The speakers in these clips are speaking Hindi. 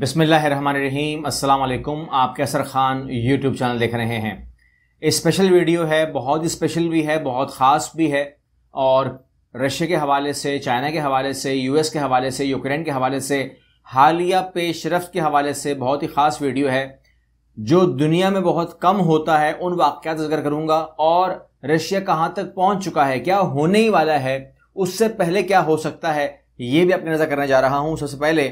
बिसमीम् अल्लाम आप कैसर ख़ान यूट्यूब चैनल देख रहे हैं स्पेशल वीडियो है बहुत ही स्पेशल भी है बहुत ख़ास भी है और रशिया के हवाले से चाइना के हवाले से यूएस के हवाले से यूक्रेन के हवाले से हालिया पेशरफ के हवाले से बहुत ही ख़ास वीडियो है जो दुनिया में बहुत कम होता है उन वाक़ जिक्र करूँगा और रशिया कहाँ तक पहुँच चुका है क्या होने ही वाला है उससे पहले क्या हो सकता है ये भी आपकी नज़र करने जा रहा हूँ सबसे पहले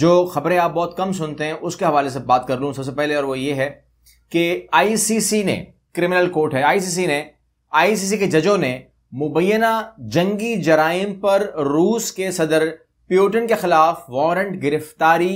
जो खबरें आप बहुत कम सुनते हैं उसके हवाले से बात कर लूँ सबसे पहले और वो ये है कि आईसीसी ने क्रिमिनल कोर्ट है आईसीसी ने आईसीसी के जजों ने मुबैना जंगी जराइम पर रूस के सदर प्योटन के खिलाफ वारंट गिरफ्तारी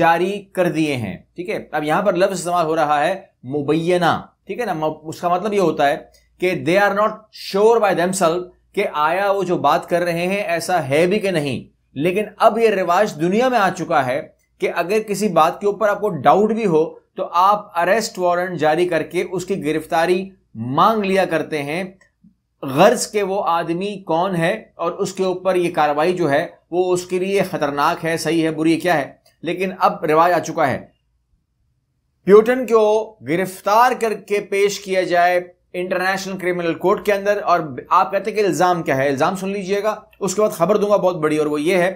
जारी कर दिए हैं ठीक है अब यहां पर लफ्ज इस्तेमाल हो रहा है मुबैना ठीक है ना उसका मतलब ये होता है कि they are not sure by themselves कि आया वो जो बात कर रहे हैं ऐसा है भी कि नहीं लेकिन अब यह रिवाज दुनिया में आ चुका है कि अगर किसी बात के ऊपर आपको डाउट भी हो तो आप अरेस्ट वारंट जारी करके उसकी गिरफ्तारी मांग लिया करते हैं गर्ज के वो आदमी कौन है और उसके ऊपर ये कार्रवाई जो है वो उसके लिए खतरनाक है सही है बुरी है, क्या है लेकिन अब रिवाज आ चुका है प्यूटन को गिरफ्तार करके पेश किया जाए इंटरनेशनल क्रिमिनल कोर्ट के अंदर और आप कहते हैं कि इल्ज़ाम क्या है इल्ज़ाम सुन लीजिएगा उसके बाद खबर दूंगा बहुत बड़ी और वो ये है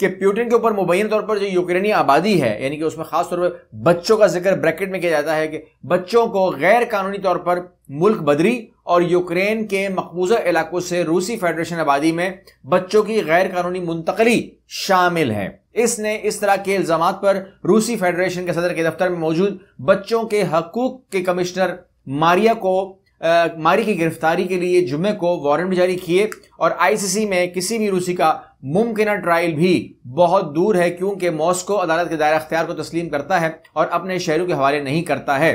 कि प्यूटिन के ऊपर मुबैन तौर पर जो यूक्रेनी आबादी है यानी कि उसमें खास तौर पर बच्चों का जिक्र ब्रैकेट में किया जाता है कि बच्चों को गैर कानूनी तौर पर मुल्क बदरी और यूक्रेन के मकबूजा इलाकों से रूसी फेडरेशन आबादी में बच्चों की गैर कानूनी मुंतकली शामिल है इसने इस तरह के इल्जाम पर रूसी फेडरेशन के सदर के दफ्तर में मौजूद बच्चों के हकूक के कमिश्नर मारिया को मारी की गिरफ्तारी के लिए जुमे को वारंट जारी किए और आईसीसी में किसी भी रूसी का मुमकिन ट्रायल भी बहुत दूर है क्योंकि मॉस्को अदालत के दायरा अख्तियार को तस्लीम करता है और अपने शहरों के हवाले नहीं करता है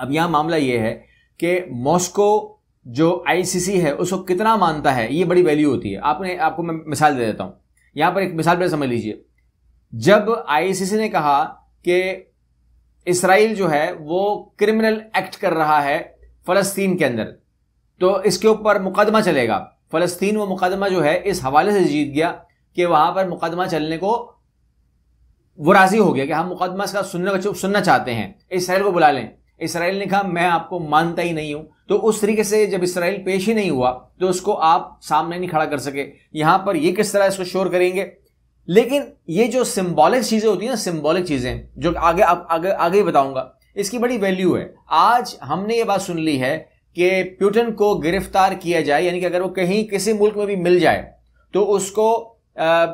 अब यहाँ मामला ये है कि मॉस्को जो आईसीसी है उसको कितना मानता है ये बड़ी वैल्यू होती है आपने आपको मैं मिसाल दे देता हूँ यहाँ पर एक मिसाल पर समझ लीजिए जब आईसीसी ने कहा कि इसराइल जो है वो क्रिमिनल एक्ट कर रहा है फ़लस्तीन के अंदर तो इसके ऊपर मुकदमा चलेगा फ़लस्तीन वो मुकदमा जो है इस हवाले से जीत गया कि वहाँ पर मुकदमा चलने को वो राज़ी हो गया कि हम मुकदमा इसका सुनना सुनना चाहते हैं इसराइल को बुला लें इसराइल ने कहा मैं आपको मानता ही नहीं हूं तो उस तरीके से जब इसराइल पेश ही नहीं हुआ तो उसको आप सामने नहीं खड़ा कर सके यहां पर ये किस तरह इसको शोर करेंगे लेकिन ये जो सिम्बॉलिक चीजें होती हैं ना सिम्बॉलिक चीजें जो आगे आप आगे आगे बताऊंगा इसकी बड़ी वैल्यू है आज हमने ये बात सुन ली है कि प्यूटन को गिरफ्तार किया जाए यानी कि अगर वो कहीं किसी मुल्क में भी मिल जाए तो उसको आ,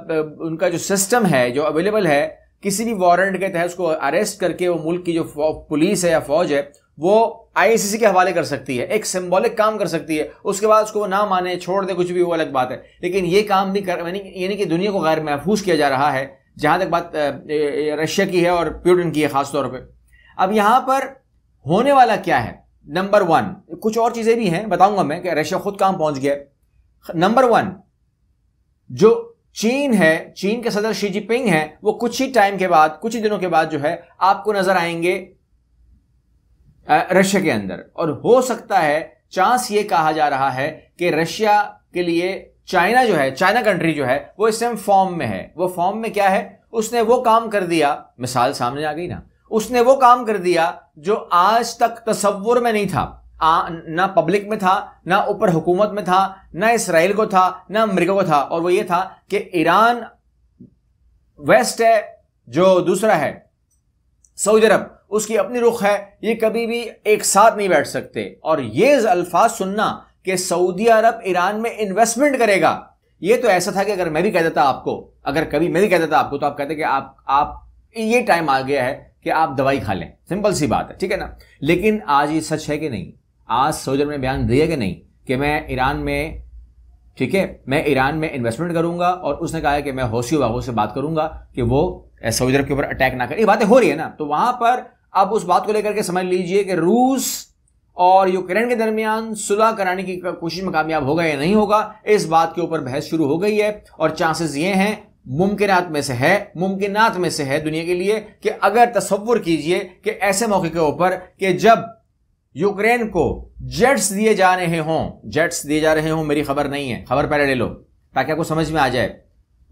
उनका जो सिस्टम है जो अवेलेबल है किसी भी वारंट के तहत उसको अरेस्ट करके वो मुल्क की जो पुलिस है या फौज है वो आईसीसी के हवाले कर सकती है एक सिंबॉलिक काम कर सकती है उसके बाद उसको वो ना माने छोड़ दे कुछ भी वो अलग बात है लेकिन ये काम भी कर यानी कि दुनिया को गैर महफूज किया जा रहा है जहां तक बात रशिया की है और प्यूटन की है खासतौर पर अब यहां पर होने वाला क्या है नंबर वन कुछ और चीजें भी हैं बताऊंगा मैं कि रशिया खुद कहां पहुंच गया नंबर वन जो चीन है चीन के सदर शी जिनपिंग है वो कुछ ही टाइम के बाद कुछ ही दिनों के बाद जो है आपको नजर आएंगे रशिया के अंदर और हो सकता है चांस ये कहा जा रहा है कि रशिया के लिए चाइना जो है चाइना कंट्री जो है वो इस टाइम फॉर्म में है वो फॉर्म में क्या है उसने वो काम कर दिया मिसाल सामने आ गई ना उसने वो काम कर दिया जो आज तक तस्वुर में नहीं था आ, ना पब्लिक में था ना ऊपर हुकूमत में था ना इसराइल को था ना अमरीका को था और वो ये था कि ईरान वेस्ट है जो दूसरा है सऊदी अरब उसकी अपनी रुख है ये कभी भी एक साथ नहीं बैठ सकते और ये अल्फाज सुनना कि सऊदी अरब ईरान में इन्वेस्टमेंट करेगा ये तो ऐसा था कि अगर मैं भी कह देता आपको अगर कभी मैं भी कह देता आपको तो आप कहते कि आप आप ये टाइम आ गया है कि आप दवाई खा लें सिंपल सी बात है ठीक है ना लेकिन आज ये सच है कि नहीं आज सोजर ने बयान दिया कि नहीं कि मैं ईरान में ठीक है मैं ईरान में इन्वेस्टमेंट करूंगा और उसने कहा है कि मैं होशियो बाबू से बात करूंगा कि वो सऊदी अरब के ऊपर अटैक ना करे ये बातें हो रही है ना तो वहां पर आप उस बात को लेकर के समझ लीजिए कि रूस और यूक्रेन के दरमियान सुलह कराने की कोशिश में कामयाब होगा या नहीं होगा इस बात के ऊपर बहस शुरू हो गई है और चांसेस ये हैं मुमकिनात में से है मुमकिनात में से है दुनिया के लिए कि अगर तस्वुर कीजिए कि ऐसे मौके के ऊपर कि जब यूक्रेन को जेट्स दिए जा रहे हों जेट्स दिए जा रहे हों मेरी खबर नहीं है खबर पहले ले लो ताकि आपको समझ में आ जाए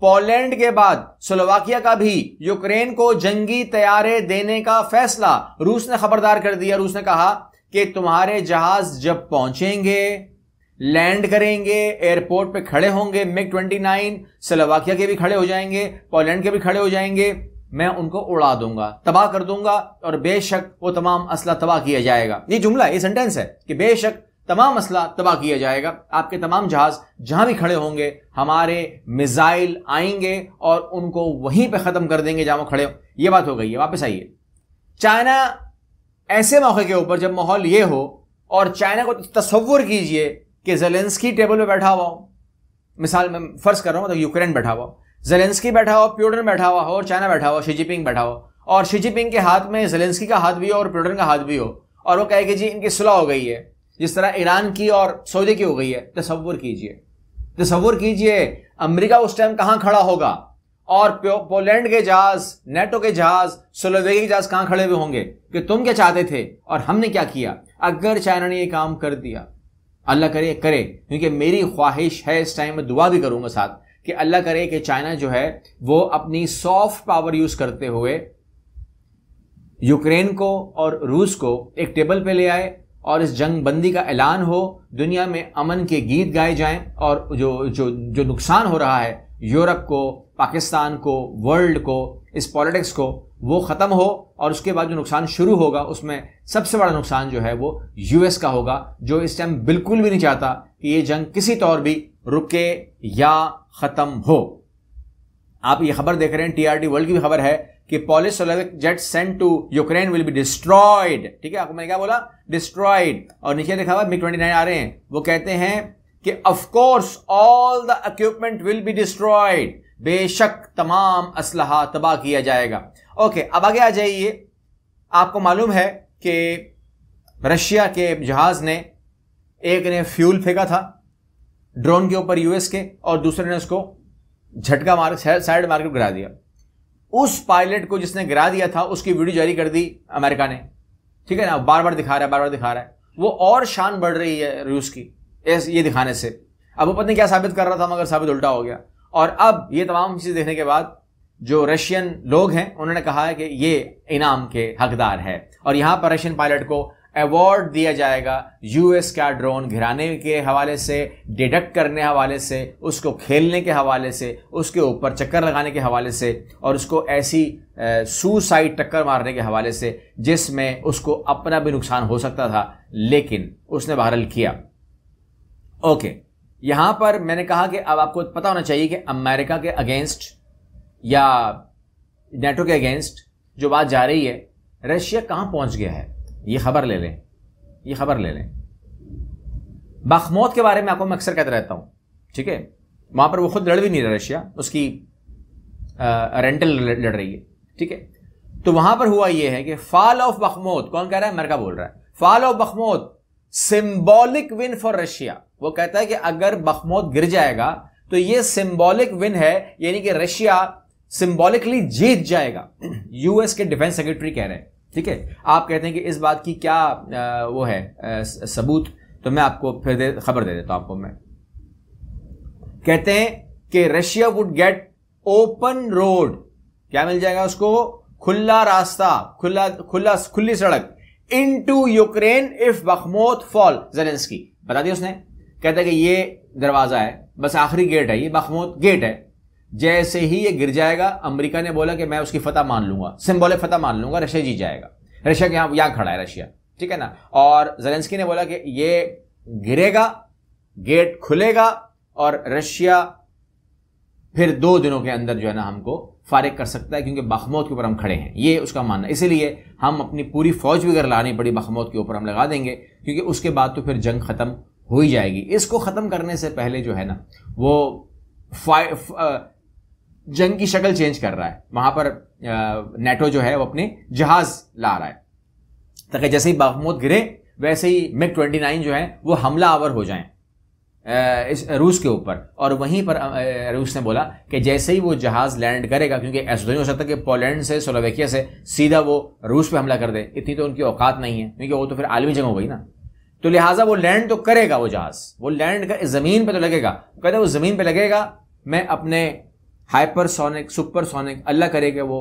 पोलैंड के बाद स्लोवाकिया का भी यूक्रेन को जंगी तैयारे देने का फैसला रूस ने खबरदार कर दिया रूस ने कहा कि तुम्हारे जहाज जब पहुंचेंगे लैंड करेंगे एयरपोर्ट पे खड़े होंगे मिग 29 स्लोवाकिया के भी खड़े हो जाएंगे पोलैंड के भी खड़े हो जाएंगे मैं उनको उड़ा दूंगा तबाह कर दूंगा और बेशक वो तमाम असला तबाह किया जाएगा ये जुमला ये सेंटेंस है कि बेशक तमाम असला तबाह किया जाएगा आपके तमाम जहाज जहां भी खड़े होंगे हमारे मिसाइल आएंगे और उनको वहीं पे खत्म कर देंगे जहां वो खड़े ये बात हो गई है वापस आइए चाइना ऐसे मौके के ऊपर जब माहौल ये हो और चाइना को तस्वुर कीजिए कि जेलेंस्की टेबल पे बैठा हुआ हो मिसाल मैं फर्ज कर रहा हूँ मतलब यूक्रेन बैठा हुआ जेलेंस्की बैठा हो प्यूटन बैठा हुआ हो और चाइना बैठा हुआ शिजिपिंग बैठा हो और शिजीपिंग के हाथ में जेलेंस्की का हाथ भी हो और प्योडन का हाथ भी हो और वो कहे कि जी इनकी सुलह हो गई है जिस तरह ईरान की और सऊदी की हो गई है तस्वुर कीजिए तस्वुर कीजिए अमरीका उस टाइम कहाँ खड़ा होगा और पोलैंड के जहाज नेटो के जहाज स्लोवेकिया के जहाज कहाँ खड़े हुए होंगे कि तुम क्या चाहते थे और हमने क्या किया अगर चाइना ने ये काम कर दिया अल्लाह करे करे क्योंकि मेरी ख्वाहिश है इस टाइम में दुआ भी करूँगा साथ कि अल्लाह करे कि चाइना जो है वो अपनी सॉफ्ट पावर यूज़ करते हुए यूक्रेन को और रूस को एक टेबल पे ले आए और इस जंग बंदी का ऐलान हो दुनिया में अमन के गीत गाए जाएं और जो जो जो नुकसान हो रहा है यूरोप को पाकिस्तान को वर्ल्ड को इस पॉलिटिक्स को वो ख़त्म हो और उसके बाद जो नुकसान शुरू होगा उसमें सबसे बड़ा नुकसान जो है वो यूएस का होगा जो इस टाइम बिल्कुल भी नहीं चाहता कि ये जंग किसी तौर तो भी रुके या ख़त्म हो आप ये खबर देख रहे हैं टीआरडी वर्ल्ड की भी खबर है कि Polish jet sent to Ukraine will be destroyed ठीक है आपको मैंने क्या बोला डिस्ट्रॉयड और नीचे देखा हुआ ट्वेंटी आ रहे हैं वो कहते हैं कि of all the equipment will be destroyed बेशक तमाम असलहा तबाह किया जाएगा ओके okay, अब आगे आ जाइए आपको मालूम है कि रशिया के जहाज ने एक ने फ्यूल फेंका था ड्रोन के ऊपर यूएस के और दूसरे ने उसको झटका मार साइड मार गिरा दिया उस पायलट को जिसने गिरा दिया था उसकी वीडियो जारी कर दी अमेरिका ने ठीक है ना बार बार दिखा रहा है बार बार दिखा रहा है वो और शान बढ़ रही है रूस की ये दिखाने से वो पत्नी क्या साबित कर रहा था मगर साबित उल्टा हो गया और अब ये तमाम चीज़ देखने के बाद जो रशियन लोग हैं उन्होंने कहा है कि ये इनाम के हकदार है और यहाँ पर रशियन पायलट को अवार्ड दिया जाएगा यूएस का ड्रोन घिराने के हवाले से डिडक्ट करने हवाले से उसको खेलने के हवाले से उसके ऊपर चक्कर लगाने के हवाले से और उसको ऐसी सुसाइड टक्कर मारने के हवाले से जिसमें उसको अपना भी नुकसान हो सकता था लेकिन उसने बहरल किया ओके यहां पर मैंने कहा कि अब आपको पता होना चाहिए कि अमेरिका के अगेंस्ट या नेटो के अगेंस्ट जो बात जा रही है रशिया कहां पहुंच गया है ये खबर ले लें ये खबर ले लें बखमौत के बारे में आपको मैं अक्सर कहता रहता हूं ठीक है वहां पर वो खुद लड़ भी नहीं रहा रशिया उसकी आ, रेंटल लड़ रही है ठीक है तो वहां पर हुआ ये है कि फॉल ऑफ बखमौत कौन कह रहा है अमेरिका बोल रहा है fall of Bakhmut symbolic win for Russia वो कहता है कि अगर बखमौत गिर जाएगा तो ये सिंबॉलिक विन है यानी कि रशिया सिंबॉलिकली जीत जाएगा यूएस के डिफेंस सेक्रेटरी कह रहे हैं ठीक है आप कहते हैं कि इस बात की क्या वो है सबूत तो मैं आपको फिर दे, खबर दे देता हूं आपको मैं कहते हैं कि Russia would get open road क्या मिल जाएगा उसको खुला रास्ता खुला खुला खुली सड़क into Ukraine if Bakhmut fall Zelensky बता दिया उसने कहता है कि ये दरवाज़ा है बस आखिरी गेट है ये बखमूत गेट है जैसे ही ये गिर जाएगा अमेरिका ने बोला कि मैं उसकी फतह मान लूंगा सिम्बॉल फतह मान लूंगा रशिया जीत जाएगा रशिया के यहाँ यहाँ खड़ा है रशिया ठीक है ना और जेलेंस्की ने बोला कि ये गिरेगा गेट खुलेगा और रशिया फिर दो दिनों के अंदर जो है ना हमको फारिग कर सकता है क्योंकि बखमौत के ऊपर हम खड़े हैं ये उसका मानना इसीलिए हम अपनी पूरी फौज भी अगर लानी पड़ी बखमौत के ऊपर हम लगा देंगे क्योंकि उसके बाद तो फिर जंग ख़त्म हो ही जाएगी इसको ख़त्म करने से पहले जो है ना वो जंग की शक्ल चेंज कर रहा है वहाँ पर नेटो जो है वो अपने जहाज़ ला रहा है ताकि तो जैसे ही बहमूद गिरे वैसे ही मिग ट्वेंटी नाइन जो है वो हमला आवर हो जाए इस रूस के ऊपर और वहीं पर रूस ने बोला कि जैसे ही वो जहाज़ लैंड करेगा क्योंकि ऐसा नहीं हो सकता कि पोलैंड से स्लोवेकिया से सीधा वो रूस पे हमला कर दे इतनी तो उनकी औकात नहीं है क्योंकि वो तो फिर आलमी जंग हो गई ना तो लिहाजा वो लैंड तो करेगा वो जहाज वो लैंड कर ज़मीन पे तो लगेगा कहते वो ज़मीन पे लगेगा मैं अपने हाइपरसोनिक सुपरसोनिक अल्लाह करे कि वो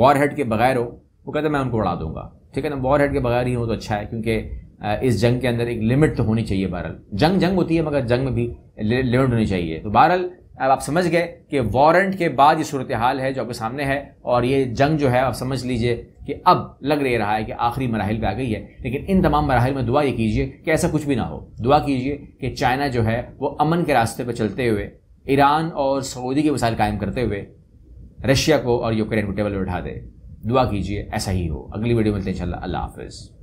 वॉर हेड के बगैर हो वो कहते मैं उनको उड़ा दूंगा ठीक है ना वॉर हेड के बगैर ही हो तो अच्छा है क्योंकि इस जंग के अंदर एक लिमिट तो होनी चाहिए बहरल जंग जंग होती है मगर जंग में भी लिमिट होनी चाहिए तो बहरल अब आप समझ गए कि वारंट के बाद ये सूरत हाल है जो आपके सामने है और ये जंग जो है आप समझ लीजिए कि अब लग रही रहा है कि आखिरी मराहल पे आ गई है लेकिन इन तमाम मराहल में दुआ ये कीजिए कि ऐसा कुछ भी ना हो दुआ कीजिए कि चाइना जो है वो अमन के रास्ते पर चलते हुए ईरान और सऊदी के मिसाइल कायम करते हुए रशिया को और यूक्रेन को टेबल पर उठा दे दुआ कीजिए ऐसा ही हो अगली वीडियो मिलते हैं इन अल्लाह हाफिज़